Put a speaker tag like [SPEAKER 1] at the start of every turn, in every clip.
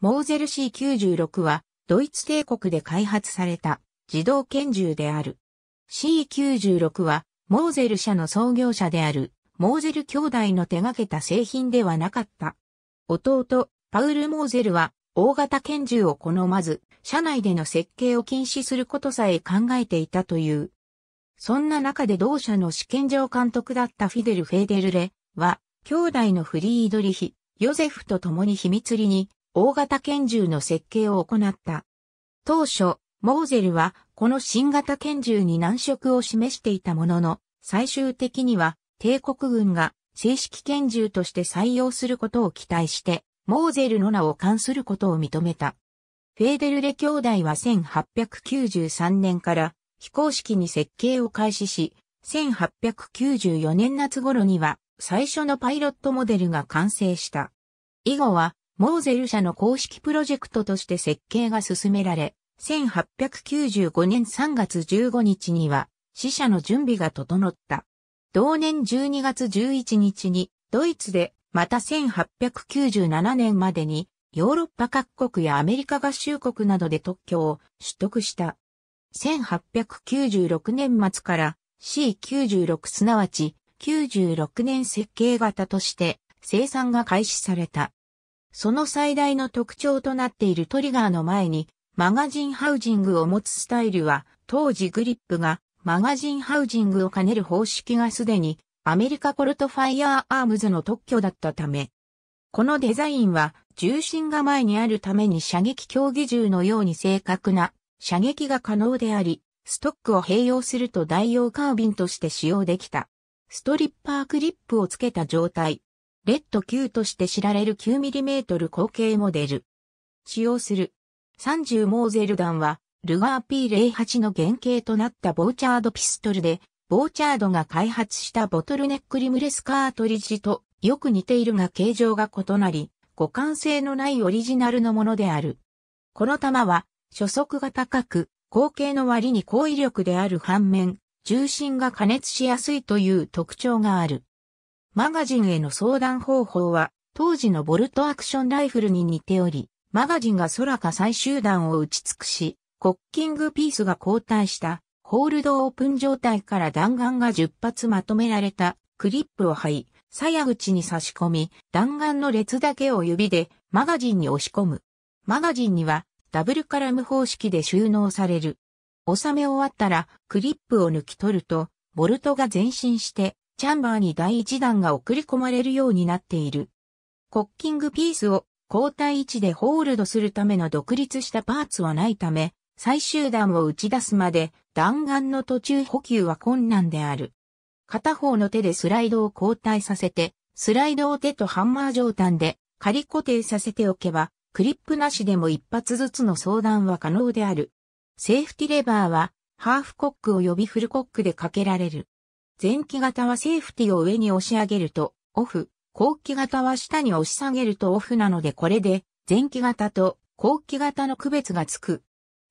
[SPEAKER 1] モーゼル C96 は、ドイツ帝国で開発された自動拳銃である。C96 は、モーゼル社の創業者である、モーゼル兄弟の手掛けた製品ではなかった。弟、パウル・モーゼルは、大型拳銃を好まず、社内での設計を禁止することさえ考えていたという。そんな中で同社の試験場監督だったフィデル・フェーデルレは、兄弟のフリードリヒ、ヨゼフと共に秘密裏に大型拳銃の設計を行った。当初、モーゼルはこの新型拳銃に難色を示していたものの、最終的には帝国軍が正式拳銃として採用することを期待して、モーゼルの名を冠することを認めた。フェーデルレ兄弟は1893年から非公式に設計を開始し、1894年夏頃には最初のパイロットモデルが完成した。以後はモーゼル社の公式プロジェクトとして設計が進められ、1895年3月15日には、死者の準備が整った。同年12月11日に、ドイツで、また1897年までに、ヨーロッパ各国やアメリカ合衆国などで特許を取得した。1896年末から C96 すなわち96年設計型として生産が開始された。その最大の特徴となっているトリガーの前に、マガジンハウジングを持つスタイルは、当時グリップがマガジンハウジングを兼ねる方式がすでにアメリカコルトファイアーアームズの特許だったため、このデザインは重心が前にあるために射撃競技銃のように正確な射撃が可能であり、ストックを併用すると代用カービンとして使用できた。ストリッパークリップをつけた状態、レッド Q として知られる 9mm 後継モデル。使用する30モーゼル弾は、ルガー P08 の原型となったボーチャードピストルで、ボーチャードが開発したボトルネックリムレスカートリッジとよく似ているが形状が異なり、互換性のないオリジナルのものである。この弾は、初速が高く、後継の割に高威力である反面、重心が加熱しやすいという特徴がある。マガジンへの相談方法は、当時のボルトアクションライフルに似ており、マガジンが空か最終弾を打ち尽くし、コッキングピースが交代したホールドオープン状態から弾丸が10発まとめられたクリップを貼い、鞘口に差し込み、弾丸の列だけを指でマガジンに押し込む。マガジンにはダブルカラム方式で収納される。収め終わったらクリップを抜き取ると、ボルトが前進してチャンバーに第1弾が送り込まれるようになっている。コッキングピースを交代位置でホールドするための独立したパーツはないため、最終弾を打ち出すまで弾丸の途中補給は困難である。片方の手でスライドを交代させて、スライドを手とハンマー上端で仮固定させておけば、クリップなしでも一発ずつの相談は可能である。セーフティレバーは、ハーフコック及びフルコックでかけられる。前期型はセーフティを上に押し上げるとオフ、後期型は下に押し下げるとオフなのでこれで前期型と後期型の区別がつく。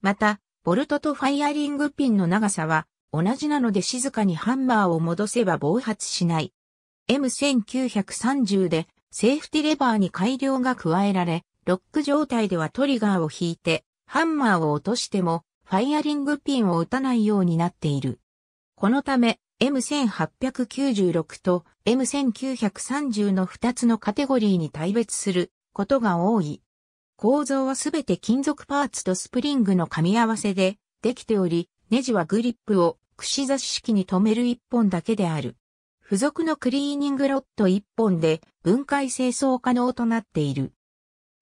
[SPEAKER 1] また、ボルトとファイアリングピンの長さは同じなので静かにハンマーを戻せば暴発しない。M1930 でセーフティレバーに改良が加えられ、ロック状態ではトリガーを引いて、ハンマーを落としても、ファイアリングピンを打たないようになっている。このため、M1896 と M1930 の2つのカテゴリーに対別することが多い。構造はすべて金属パーツとスプリングの噛み合わせでできており、ネジはグリップを串刺し式に留める1本だけである。付属のクリーニングロット1本で分解清掃可能となっている。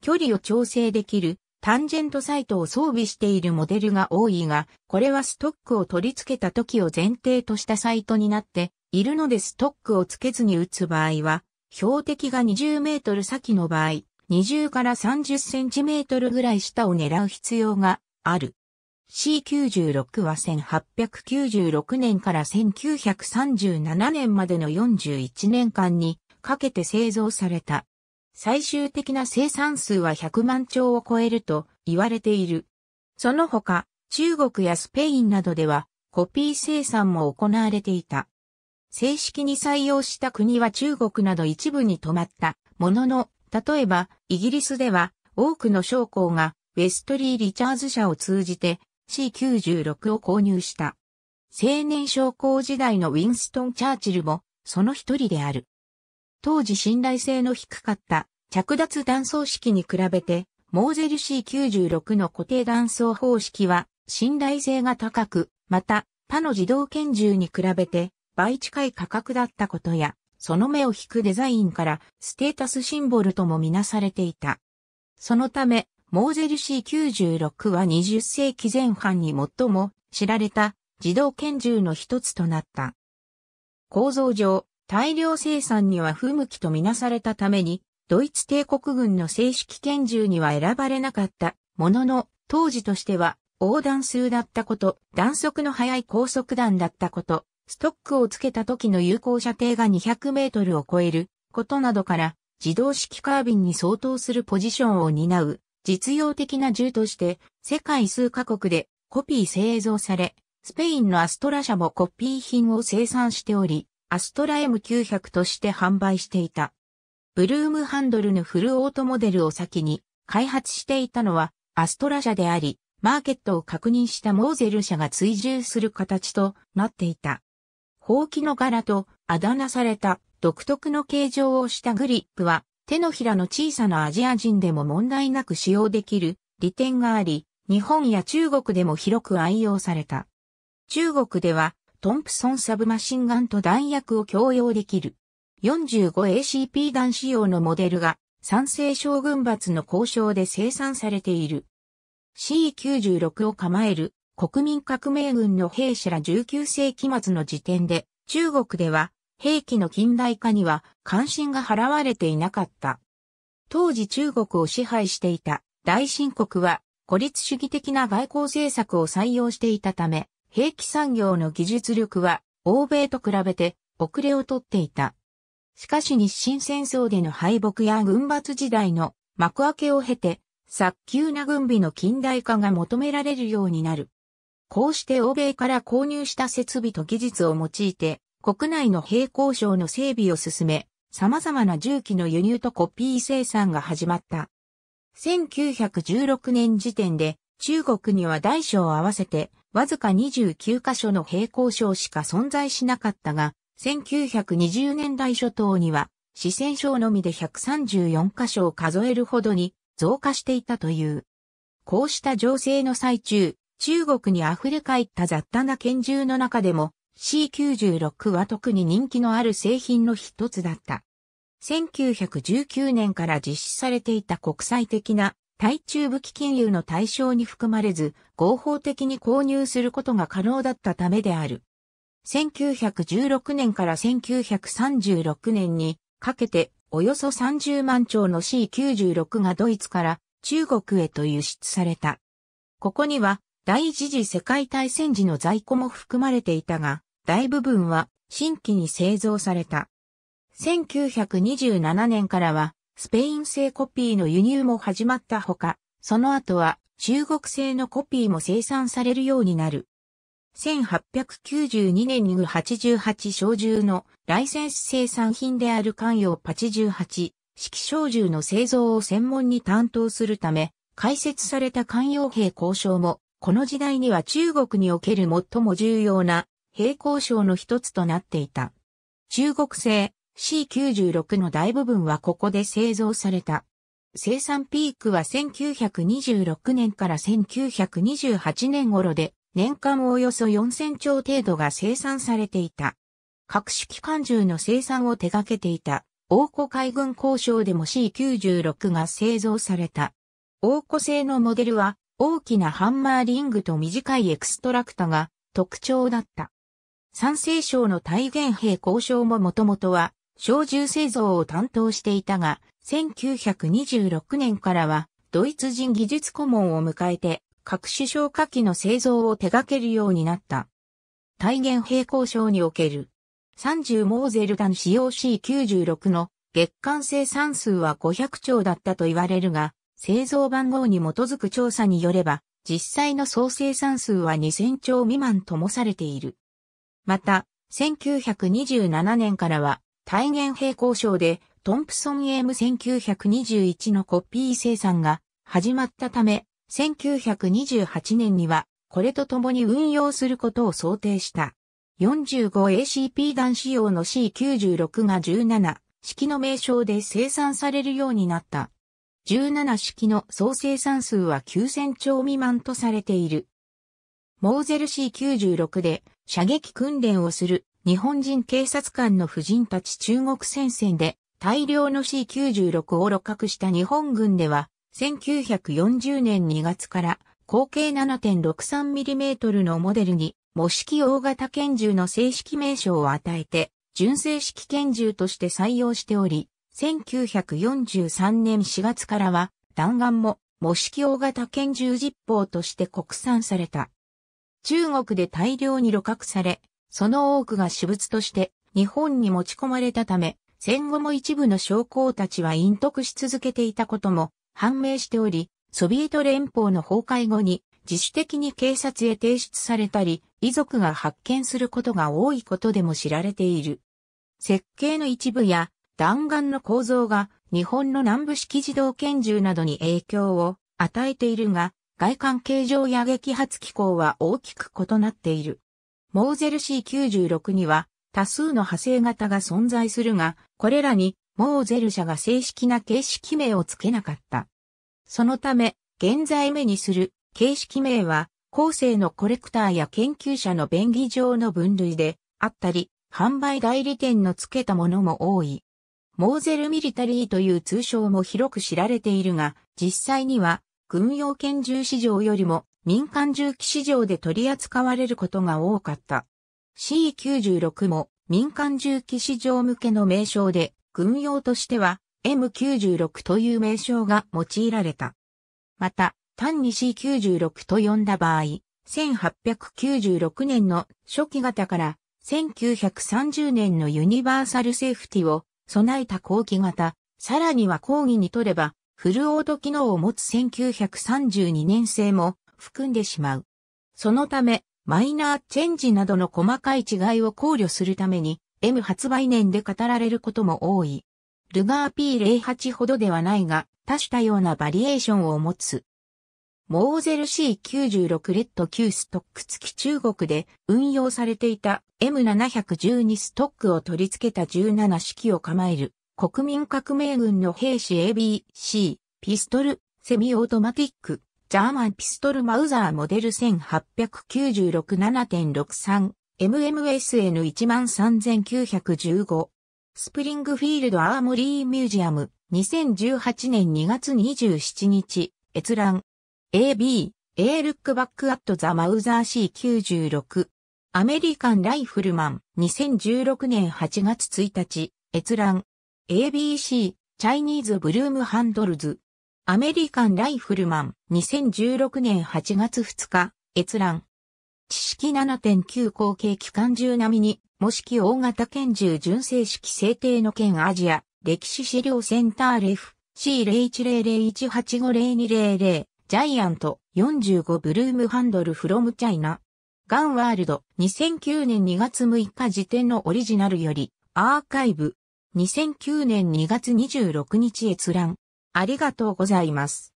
[SPEAKER 1] 距離を調整できるタンジェントサイトを装備しているモデルが多いが、これはストックを取り付けた時を前提としたサイトになっているのでストックをつけずに打つ場合は、標的が20メートル先の場合、20から30センチメートルぐらい下を狙う必要がある。C96 は1896年から1937年までの41年間にかけて製造された最終的な生産数は100万兆を超えると言われている。その他、中国やスペインなどではコピー生産も行われていた。正式に採用した国は中国など一部に止まったものの、例えばイギリスでは多くの商工がウェストリー・リチャーズ社を通じて C96 を購入した。青年商工時代のウィンストン・チャーチルもその一人である。当時信頼性の低かった着脱断層式に比べて、モーゼル C96 の固定断層方式は信頼性が高く、また他の自動拳銃に比べて倍近い価格だったことや、その目を引くデザインからステータスシンボルともみなされていた。そのため、モーゼル C96 は20世紀前半に最も知られた自動拳銃の一つとなった。構造上、大量生産には不向きとみなされたために、ドイツ帝国軍の正式拳銃には選ばれなかったものの、当時としては横断数だったこと、弾速の速い高速弾だったこと、ストックをつけた時の有効射程が200メートルを超えることなどから、自動式カービンに相当するポジションを担う実用的な銃として世界数カ国でコピー製造され、スペインのアストラ社もコピー品を生産しており、アストラ M900 として販売していた。ブルームハンドルのフルオートモデルを先に開発していたのはアストラ社であり、マーケットを確認したモーゼル社が追従する形となっていた。ほうきの柄とあだ名された独特の形状をしたグリップは手のひらの小さなアジア人でも問題なく使用できる利点があり、日本や中国でも広く愛用された。中国ではトンプソンサブマシンガンと弾薬を共用できる。45ACP 弾仕様のモデルが、賛成将軍罰の交渉で生産されている。C96 を構える国民革命軍の兵士ら19世紀末の時点で、中国では兵器の近代化には関心が払われていなかった。当時中国を支配していた大清国は孤立主義的な外交政策を採用していたため、兵器産業の技術力は欧米と比べて遅れをとっていた。しかし日清戦争での敗北や軍閥時代の幕開けを経て、早急な軍備の近代化が求められるようになる。こうして欧米から購入した設備と技術を用いて、国内の兵工廠の整備を進め、様々な重機の輸入とコピー生産が始まった。1916年時点で中国には大小合わせてわずか29カ所の並行床しか存在しなかったが、1920年代初頭には、四川省のみで134カ所を数えるほどに増加していたという。こうした情勢の最中、中国に溢れ返った雑多な拳銃の中でも C96 は特に人気のある製品の一つだった。1919年から実施されていた国際的な対中武器金融の対象に含まれず、合法的に購入することが可能だったためである。1916年から1936年にかけて、およそ30万丁の C96 がドイツから中国へと輸出された。ここには第一次世界大戦時の在庫も含まれていたが、大部分は新規に製造された。1927年からはスペイン製コピーの輸入も始まったほか、その後は中国製のコピーも生産されるようになる。1892年に88小銃のライセンス生産品である関与88式小銃の製造を専門に担当するため、開設された関与兵交渉も、この時代には中国における最も重要な兵交渉の一つとなっていた。中国製 C96 の大部分はここで製造された。生産ピークは1926年から1928年頃で、年間およそ4000兆程度が生産されていた。各式艦銃の生産を手掛けていた、王庫海軍交渉でも C96 が製造された。王庫製のモデルは、大きなハンマーリングと短いエクストラクタが特徴だった。山西省の大元兵交渉ももともとは小銃製造を担当していたが、1926年からは、ドイツ人技術顧問を迎えて、各種消火器の製造を手掛けるようになった。体元平行症における、30モーゼルタン COC96 の月間生産数は500兆だったと言われるが、製造番号に基づく調査によれば、実際の総生産数は2000兆未満ともされている。また、1927年からは、体現平行賞でトンプソン AM1921 のコピー生産が始まったため、1928年にはこれと共に運用することを想定した。45ACP 弾仕様の C96 が17式の名称で生産されるようになった。17式の総生産数は9000兆未満とされている。モーゼル C96 で射撃訓練をする日本人警察官の婦人たち中国戦線で大量の C96 を露獲した日本軍では、1940年2月から口径 7.63mm のモデルに模式大型拳銃の正式名称を与えて、純正式拳銃として採用しており、1943年4月からは弾丸も模式大型拳銃実砲として国産された。中国で大量に露獲され、その多くが私物として日本に持ち込まれたため、戦後も一部の将校たちは隠匿し続けていたことも判明しており、ソビエト連邦の崩壊後に自主的に警察へ提出されたり、遺族が発見することが多いことでも知られている。設計の一部や弾丸の構造が日本の南部式自動拳銃などに影響を与えているが、外観形状や撃発機構は大きく異なっている。モーゼル C96 には多数の派生型が存在するが、これらにモーゼル社が正式な形式名を付けなかった。そのため、現在目にする形式名は、後世のコレクターや研究者の便宜上の分類であったり、販売代理店の付けたものも多い。モーゼルミリタリーという通称も広く知られているが、実際には軍用拳銃市場よりも民間重機市場で取り扱われることが多かった。C96 も民間重機市場向けの名称で、軍用としては M96 という名称が用いられた。また、単に C96 と呼んだ場合、1896年の初期型から1930年のユニバーサルセーフティを備えた後期型、さらには講義にとればフルオート機能を持つ1932年製も含んでしまう。そのため、マイナーチェンジなどの細かい違いを考慮するために、M 発売年で語られることも多い。ルガー P08 ほどではないが、多種多様なバリエーションを持つ。モーゼル C96 レッド Q ストック付き中国で運用されていた M712 ストックを取り付けた17式を構える国民革命軍の兵士 ABC ピストルセミオートマティックジャーマンピストルマウザーモデル 1896-7.63MMSN13915 スプリングフィールドアーモリーミュージアム2018年2月27日閲覧 AB A Look Back at the Mauser C96 アメリカンライフルマン2016年8月1日閲覧 ABC チャイニーズブルームハンドルズアメリカンライフルマン2016年8月2日閲覧知識7.9後継機関銃並みに模式大型拳銃純正式制定の件アジア歴史資料センターレフ c 0 1 0 0 1 8 5 0 2 0 0ジャイアント45ブルームハンドルフロムチャイナガンワールド2009年2月6日時点のオリジナルよりアーカイブ2009年2月26日閲覧ありがとうございます。